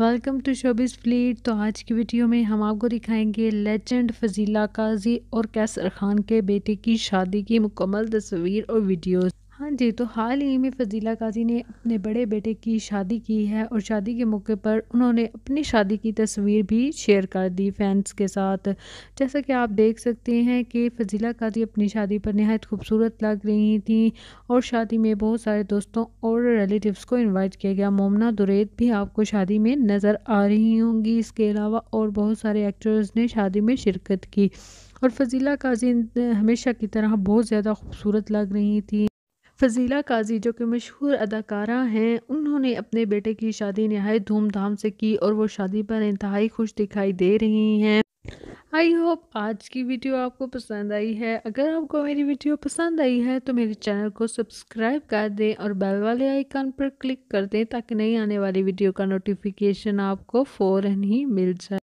welcome to showbiz fleet तो आज की वीडियो में हम आपको दिखाएंगे लेजेंड फजीला काजी और कैसर खान के बेटे की शादी की मुकम्मल तस्वीर और वीडियोस हाँ जी तो हाल ही में फ़ज़ीला काजी ने अपने बड़े बेटे की शादी की है और शादी के मौके पर उन्होंने अपनी शादी की तस्वीर भी शेयर कर दी फैंस के साथ जैसा कि आप देख सकते हैं कि फ़ज़ीला काजी अपनी शादी पर नहायत खूबसूरत लग रही थी और शादी में बहुत सारे दोस्तों और रिलेटिव्स को इनवाइट किया गया मोमना दुरैद भी आपको शादी में नज़र आ रही होंगी इसके अलावा और बहुत सारे एक्टर्स ने शादी में शिरकत की और फ़ज़ीला काजी हमेशा की तरह बहुत ज़्यादा खूबसूरत लग रही थी फ़ज़ीला काजी जो कि मशहूर अदाकारा हैं उन्होंने अपने बेटे की शादी नहायत धूमधाम से की और वो शादी पर इंतहाई खुश दिखाई दे रही हैं आई होप आज की वीडियो आपको पसंद आई है अगर आपको मेरी वीडियो पसंद आई है तो मेरे चैनल को सब्सक्राइब कर दें और बेल वाले आइकन पर क्लिक कर दें ताकि नई आने वाली वीडियो का नोटिफिकेशन आपको फ़ौर ही मिल जाए